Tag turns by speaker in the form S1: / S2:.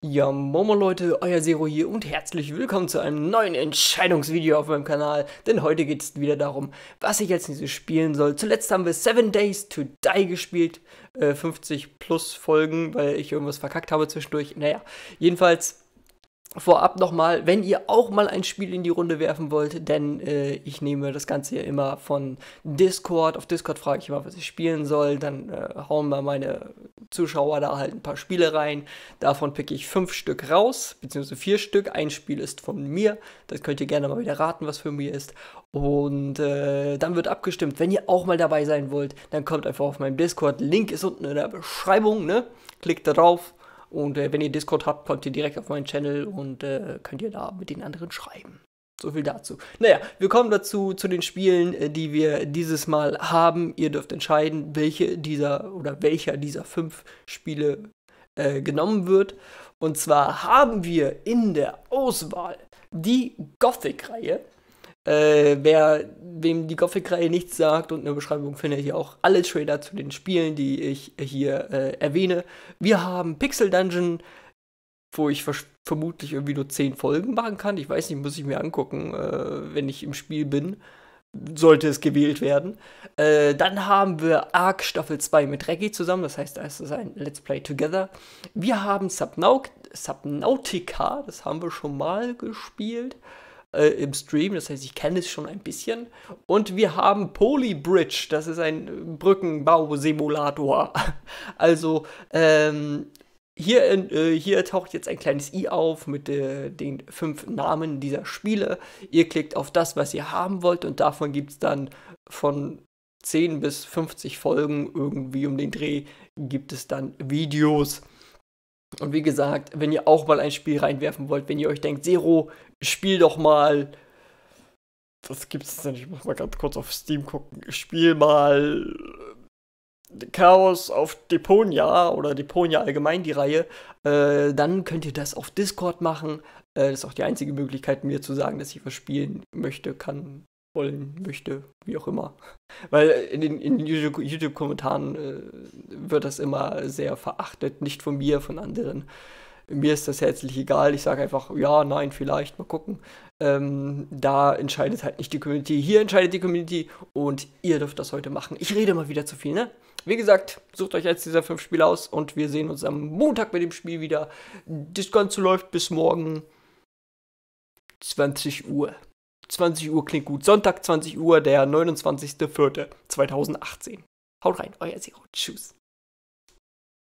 S1: Ja, Momo Leute, euer Zero hier und herzlich willkommen zu einem neuen Entscheidungsvideo auf meinem Kanal, denn heute geht es wieder darum, was ich jetzt nicht so spielen soll. Zuletzt haben wir 7 Days to Die gespielt, äh, 50 plus Folgen, weil ich irgendwas verkackt habe zwischendurch, naja, jedenfalls... Vorab nochmal, wenn ihr auch mal ein Spiel in die Runde werfen wollt, denn äh, ich nehme das Ganze ja immer von Discord. Auf Discord frage ich immer, was ich spielen soll. Dann äh, hauen wir meine Zuschauer da halt ein paar Spiele rein. Davon picke ich fünf Stück raus, beziehungsweise vier Stück. Ein Spiel ist von mir. Das könnt ihr gerne mal wieder raten, was für mir ist. Und äh, dann wird abgestimmt. Wenn ihr auch mal dabei sein wollt, dann kommt einfach auf meinen Discord. Link ist unten in der Beschreibung, ne? Klickt da drauf. Und äh, wenn ihr Discord habt, kommt ihr direkt auf meinen Channel und äh, könnt ihr da mit den anderen schreiben. So viel dazu. Naja, wir kommen dazu zu den Spielen, äh, die wir dieses Mal haben. Ihr dürft entscheiden, welche dieser oder welcher dieser fünf Spiele äh, genommen wird. Und zwar haben wir in der Auswahl die Gothic-Reihe. Äh, wer wem die Gothic-Reihe nichts sagt und eine Beschreibung findet ihr auch alle Trailer zu den Spielen, die ich hier äh, erwähne. Wir haben Pixel Dungeon, wo ich vermutlich irgendwie nur zehn Folgen machen kann. Ich weiß nicht, muss ich mir angucken, äh, wenn ich im Spiel bin. Sollte es gewählt werden. Äh, dann haben wir Arc Staffel 2 mit Reggie zusammen, das heißt, da ist es ein Let's Play Together. Wir haben Subnaut Subnautica, das haben wir schon mal gespielt äh, im Stream, das heißt, ich kenne es schon ein bisschen. Und wir haben Polybridge, das ist ein Brückenbausimulator. Also, ähm, hier, äh, hier taucht jetzt ein kleines i auf mit äh, den fünf Namen dieser Spiele. Ihr klickt auf das, was ihr haben wollt und davon gibt es dann von 10 bis 50 Folgen irgendwie um den Dreh gibt es dann Videos. Und wie gesagt, wenn ihr auch mal ein Spiel reinwerfen wollt, wenn ihr euch denkt, Zero, spiel doch mal. Das gibt es nicht, ich muss mal ganz kurz auf Steam gucken. Spiel mal Chaos auf Deponia oder Deponia allgemein die Reihe, äh, dann könnt ihr das auf Discord machen. Äh, das ist auch die einzige Möglichkeit, mir zu sagen, dass ich was spielen möchte, kann, wollen, möchte, wie auch immer. Weil in den, in den YouTube-Kommentaren äh, wird das immer sehr verachtet, nicht von mir, von anderen mir ist das herzlich egal. Ich sage einfach ja, nein, vielleicht, mal gucken. Ähm, da entscheidet halt nicht die Community. Hier entscheidet die Community und ihr dürft das heute machen. Ich rede mal wieder zu viel, ne? Wie gesagt, sucht euch jetzt dieser fünf Spiele aus und wir sehen uns am Montag mit dem Spiel wieder. Das Ganze läuft bis morgen 20 Uhr. 20 Uhr klingt gut. Sonntag 20 Uhr, der 29.04.2018. Haut rein, euer Zero. Tschüss.